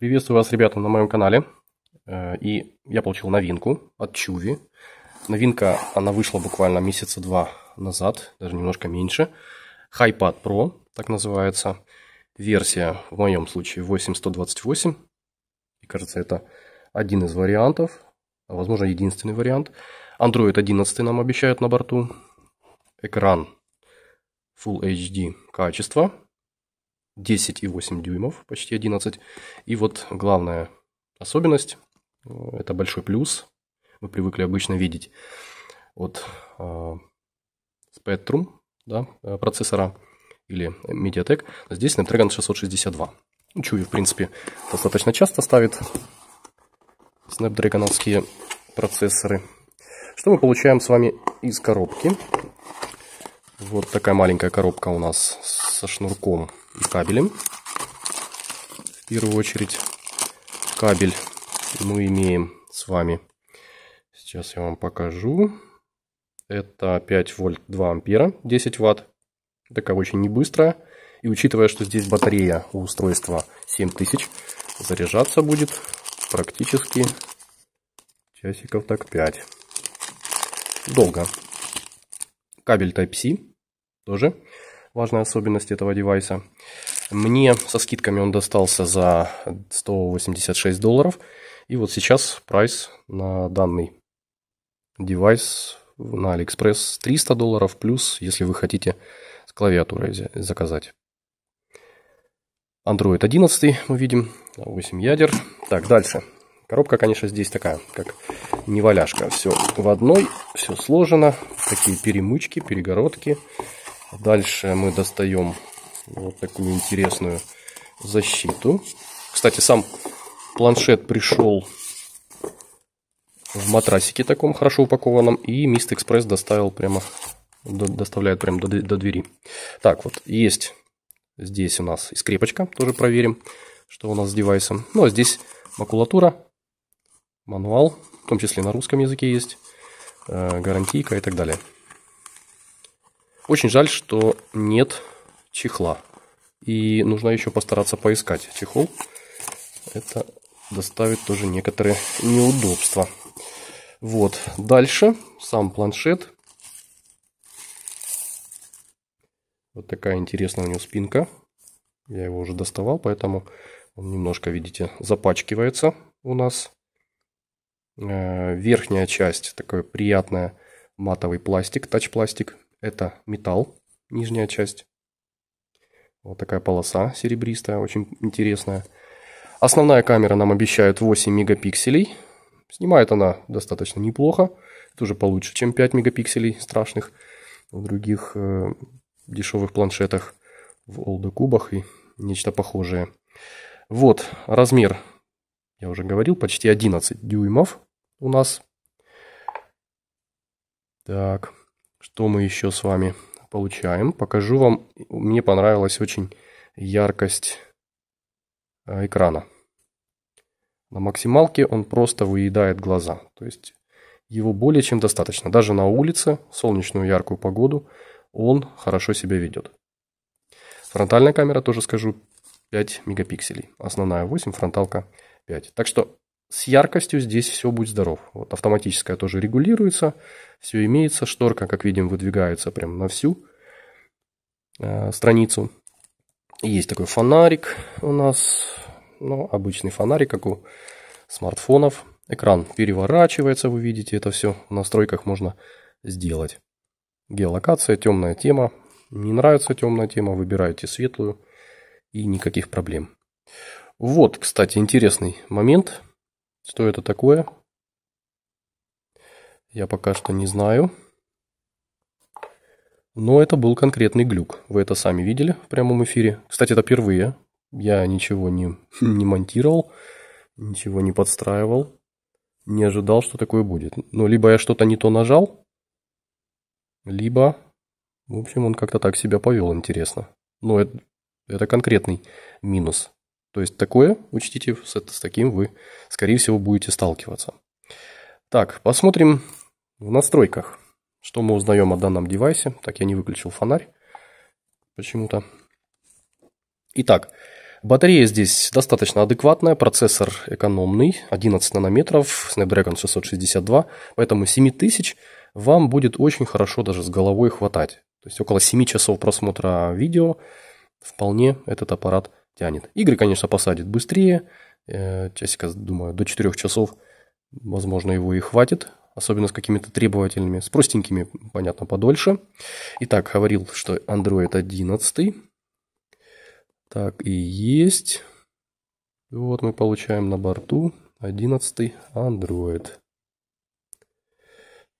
Приветствую вас, ребята, на моем канале. Э, и я получил новинку от Чуви. Новинка, она вышла буквально месяца два назад, даже немножко меньше. HiPad Pro, так называется. Версия, в моем случае, 8128. И кажется, это один из вариантов, а, возможно, единственный вариант. Android 11 нам обещают на борту. Экран Full HD качество, 10,8 дюймов, почти 11. И вот главная особенность, э, это большой плюс, мы привыкли обычно видеть от э, Spectrum да, э, процессора или MediaTek. Здесь Snapdragon 662. Ну, Чуви, в принципе, достаточно часто ставит снапдрагоновские процессоры. Что мы получаем с вами из коробки? Вот такая маленькая коробка у нас со шнурком кабелем. В первую очередь кабель мы имеем с вами. Сейчас я вам покажу. Это 5 вольт 2 ампера, 10 ватт. Такая очень не быстро. И учитывая, что здесь батарея у устройства 7000, заряжаться будет практически часиков так 5. Долго. Кабель Type-C тоже важная особенность этого девайса. Мне со скидками он достался за 186 долларов. И вот сейчас прайс на данный девайс на Алиэкспресс 300 долларов плюс, если вы хотите с клавиатурой заказать. Android 11 мы видим, 8 ядер. Так, дальше. Коробка, конечно, здесь такая, как неваляшка. Все в одной, все сложено. Такие перемычки, перегородки. Дальше мы достаем вот такую интересную защиту. Кстати, сам планшет пришел в матрасике таком хорошо упакованном. И Mist Express доставил прямо, доставляет прямо до, до двери. Так, вот есть здесь у нас и скрепочка. Тоже проверим, что у нас с девайсом. Ну, а здесь макулатура, мануал, в том числе на русском языке есть, э, гарантийка и так далее. Очень жаль, что нет чехла. И нужно еще постараться поискать чехол. Это доставит тоже некоторые неудобства. Вот. Дальше сам планшет. Вот такая интересная у него спинка. Я его уже доставал, поэтому он немножко, видите, запачкивается у нас. Э, верхняя часть, такой приятная матовый пластик, тач-пластик это металл, нижняя часть. Вот такая полоса серебристая, очень интересная. Основная камера нам обещает 8 мегапикселей. Снимает она достаточно неплохо. Тоже получше, чем 5 мегапикселей страшных в других э, дешевых планшетах, в олдокубах и нечто похожее. Вот размер, я уже говорил, почти 11 дюймов у нас. Так, что мы еще с вами получаем? Покажу вам. Мне понравилась очень яркость э, экрана. На максималке он просто выедает глаза. То есть его более чем достаточно. Даже на улице, в солнечную яркую погоду, он хорошо себя ведет. Фронтальная камера, тоже скажу, 5 мегапикселей. Основная 8, фронталка 5. Так что с яркостью здесь все будет здоров». Вот автоматическая тоже регулируется, все имеется. Шторка, как видим, выдвигается прям на всю э, страницу. Есть такой фонарик у нас, ну, обычный фонарик, как у смартфонов. Экран переворачивается, вы видите, это все в настройках можно сделать. Геолокация, темная тема. Не нравится темная тема, выбираете светлую и никаких проблем. Вот, кстати, интересный момент – что это такое? Я пока что не знаю. Но это был конкретный глюк. Вы это сами видели в прямом эфире. Кстати, это впервые. Я ничего не, не монтировал, ничего не подстраивал. Не ожидал, что такое будет. Но либо я что-то не то нажал, либо... В общем, он как-то так себя повел, интересно. Но это, это конкретный минус. То есть такое, учтите, с, с таким вы, скорее всего, будете сталкиваться. Так, посмотрим в настройках, что мы узнаем о данном девайсе. Так, я не выключил фонарь почему-то. Итак, батарея здесь достаточно адекватная, процессор экономный, 11 нанометров, Snapdragon 662, поэтому 7000 вам будет очень хорошо даже с головой хватать. То есть около 7 часов просмотра видео вполне этот аппарат тянет. Игры, конечно, посадит быстрее, э, часика, думаю, до 4 часов, возможно, его и хватит, особенно с какими-то требовательными, с простенькими, понятно, подольше. Итак, говорил, что Android 11. Так и есть. Вот мы получаем на борту 11 Android.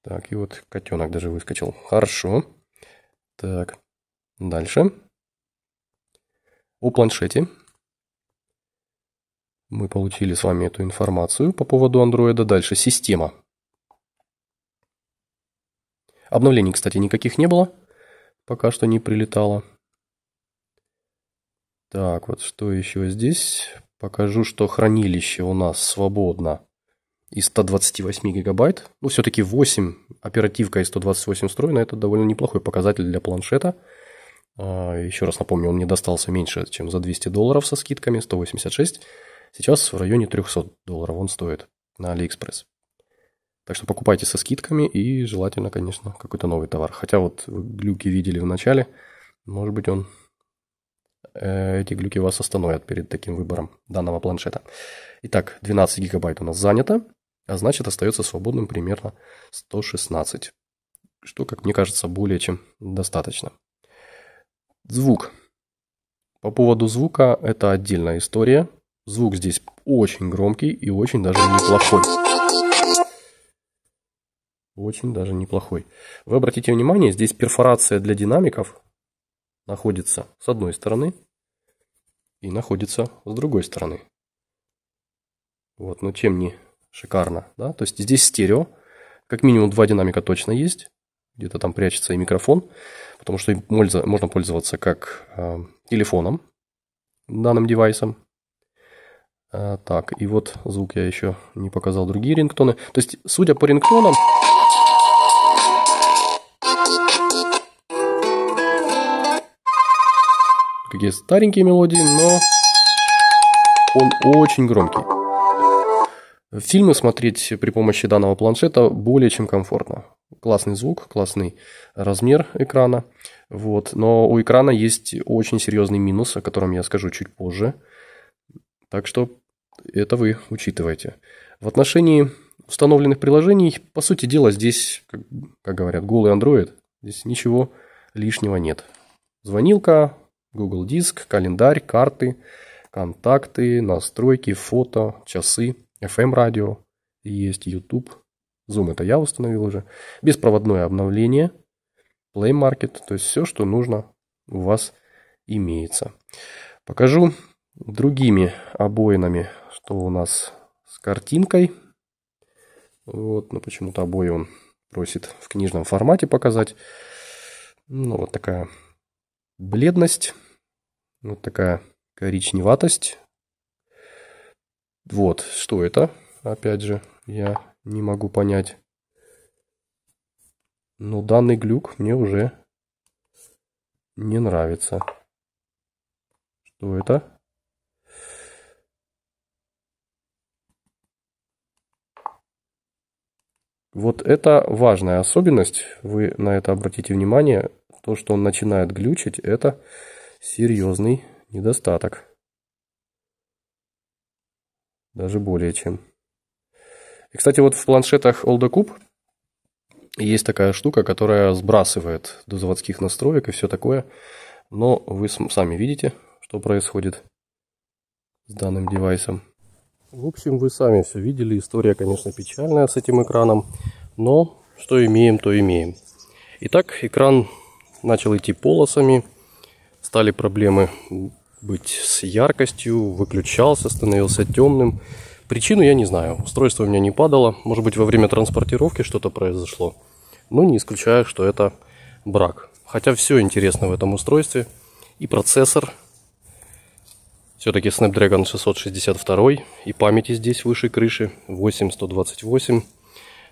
Так, и вот котенок даже выскочил. Хорошо. Так, дальше о планшете. Мы получили с вами эту информацию по поводу андроида. Дальше система. Обновлений, кстати, никаких не было. Пока что не прилетало. Так, вот что еще здесь? Покажу, что хранилище у нас свободно из 128 гигабайт. Ну, все-таки 8 оперативка из 128 встроена. Это довольно неплохой показатель для планшета. А, Еще раз напомню, он мне достался меньше, чем за 200 долларов со скидками, 186. Сейчас в районе 300 долларов он стоит на Алиэкспресс. Так что покупайте со скидками и желательно, конечно, какой-то новый товар. Хотя вот глюки видели в начале, может быть, он э, эти глюки вас остановят перед таким выбором данного планшета. Итак, 12 гигабайт у нас занято, а значит остается свободным примерно 116, что, как мне кажется, более чем достаточно. Звук. По поводу звука это отдельная история. Звук здесь очень громкий и очень даже неплохой. Очень даже неплохой. Вы обратите внимание, здесь перфорация для динамиков находится с одной стороны и находится с другой стороны. Вот, ну тем не шикарно, да? То есть здесь стерео, как минимум два динамика точно есть, где-то там прячется и микрофон потому что им можно пользоваться как э, телефоном, данным девайсом. Э, так, и вот звук я еще не показал другие рингтоны. То есть, судя по рингтонам... Какие старенькие мелодии, но он очень громкий. Фильмы смотреть при помощи данного планшета более чем комфортно классный звук, классный размер экрана. Вот. Но у экрана есть очень серьезный минус, о котором я скажу чуть позже. Так что это вы учитываете. В отношении установленных приложений, по сути дела, здесь, как, как говорят, голый Android. Здесь ничего лишнего нет. Звонилка, Google Диск, календарь, карты, контакты, настройки, фото, часы, FM-радио, есть YouTube, Zoom это я установил уже. Беспроводное обновление. Play Market. То есть все, что нужно у вас имеется. Покажу другими обоинами, что у нас с картинкой. Вот, но ну, почему-то обои он просит в книжном формате показать. Ну, вот такая бледность, вот такая коричневатость. Вот, что это, опять же, я не могу понять. Но данный глюк мне уже не нравится. Что это? Вот это важная особенность, вы на это обратите внимание, то, что он начинает глючить, это серьезный недостаток. Даже более чем. И, кстати, вот в планшетах Oldocube есть такая штука, которая сбрасывает до заводских настроек и все такое. Но вы сами видите, что происходит с данным девайсом. В общем, вы сами все видели. История, конечно, печальная с этим экраном. Но что имеем, то имеем. Итак, экран начал идти полосами. Стали проблемы быть с яркостью. Выключался, становился темным. Причину я не знаю. Устройство у меня не падало. Может быть, во время транспортировки что-то произошло. Но не исключаю, что это брак. Хотя все интересно в этом устройстве. И процессор. Все-таки Snapdragon 662. И памяти здесь выше крыши. 8128.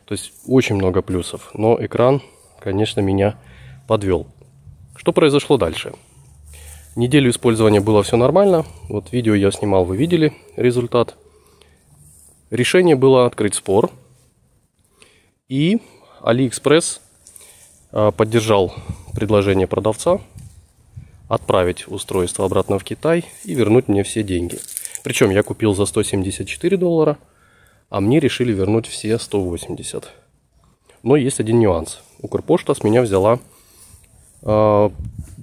То есть очень много плюсов. Но экран, конечно, меня подвел. Что произошло дальше? Неделю использования было все нормально. Вот видео я снимал, вы видели результат. Решение было открыть спор, и AliExpress а, поддержал предложение продавца отправить устройство обратно в Китай и вернуть мне все деньги. Причем я купил за 174 доллара, а мне решили вернуть все 180. Но есть один нюанс. Укрпошта с меня взяла э,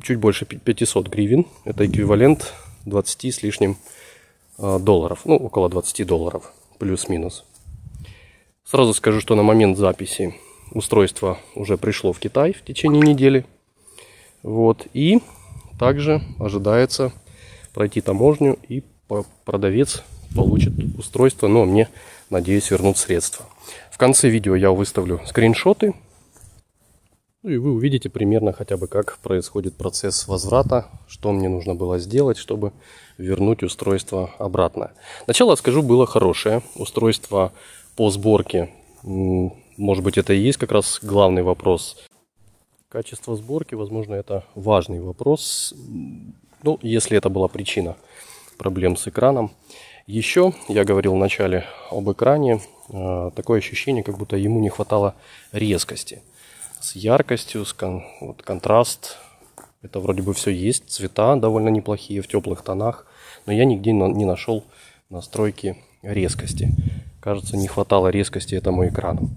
чуть больше 500 гривен. Это эквивалент 20 с лишним э, долларов. Ну, около 20 долларов плюс-минус. Сразу скажу, что на момент записи устройство уже пришло в Китай в течение недели. Вот. И также ожидается пройти таможню и продавец получит устройство, но мне, надеюсь, вернут средства. В конце видео я выставлю скриншоты ну и вы увидите примерно хотя бы как происходит процесс возврата, что мне нужно было сделать, чтобы вернуть устройство обратно. Начало, скажу, было хорошее. Устройство по сборке, может быть, это и есть как раз главный вопрос. Качество сборки, возможно, это важный вопрос, ну, если это была причина проблем с экраном. Еще, я говорил в начале об экране, э, такое ощущение, как будто ему не хватало резкости – с яркостью, с кон вот, контраст. Это вроде бы все есть. Цвета довольно неплохие, в теплых тонах. Но я нигде на не нашел настройки резкости. Кажется, не хватало резкости этому экрану.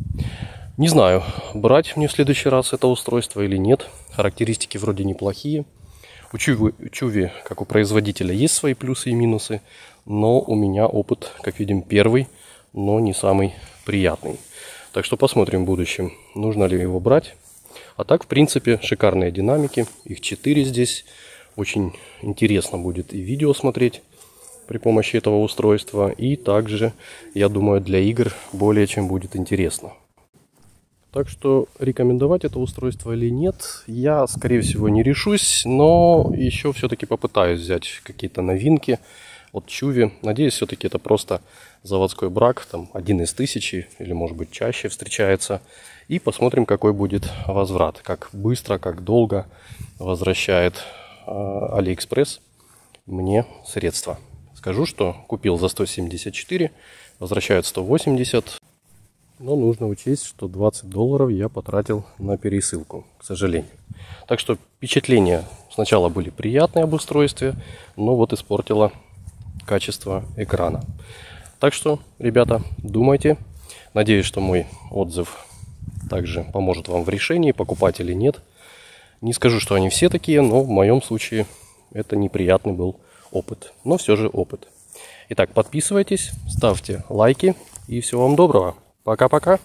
Не знаю, брать мне в следующий раз это устройство или нет. Характеристики вроде неплохие. У Чуви, у Чуви, как у производителя, есть свои плюсы и минусы, но у меня опыт, как видим, первый, но не самый приятный. Так что посмотрим в будущем, нужно ли его брать. А так, в принципе, шикарные динамики. Их 4 здесь. Очень интересно будет и видео смотреть при помощи этого устройства. И также, я думаю, для игр более чем будет интересно. Так что рекомендовать это устройство или нет, я, скорее всего, не решусь, но еще все-таки попытаюсь взять какие-то новинки от Чуви. Надеюсь, все-таки это просто заводской брак, там один из тысячи или, может быть, чаще встречается. И посмотрим, какой будет возврат, как быстро, как долго возвращает а, Алиэкспресс мне средства. Скажу, что купил за 174, возвращают 180, но нужно учесть, что 20 долларов я потратил на пересылку, к сожалению. Так что впечатления сначала были приятные об устройстве, но вот испортила качество экрана. Так что, ребята, думайте. Надеюсь, что мой отзыв также поможет вам в решении, покупать или нет. Не скажу, что они все такие, но в моем случае это неприятный был опыт. Но все же опыт. Итак, подписывайтесь, ставьте лайки и всего вам доброго. Пока-пока.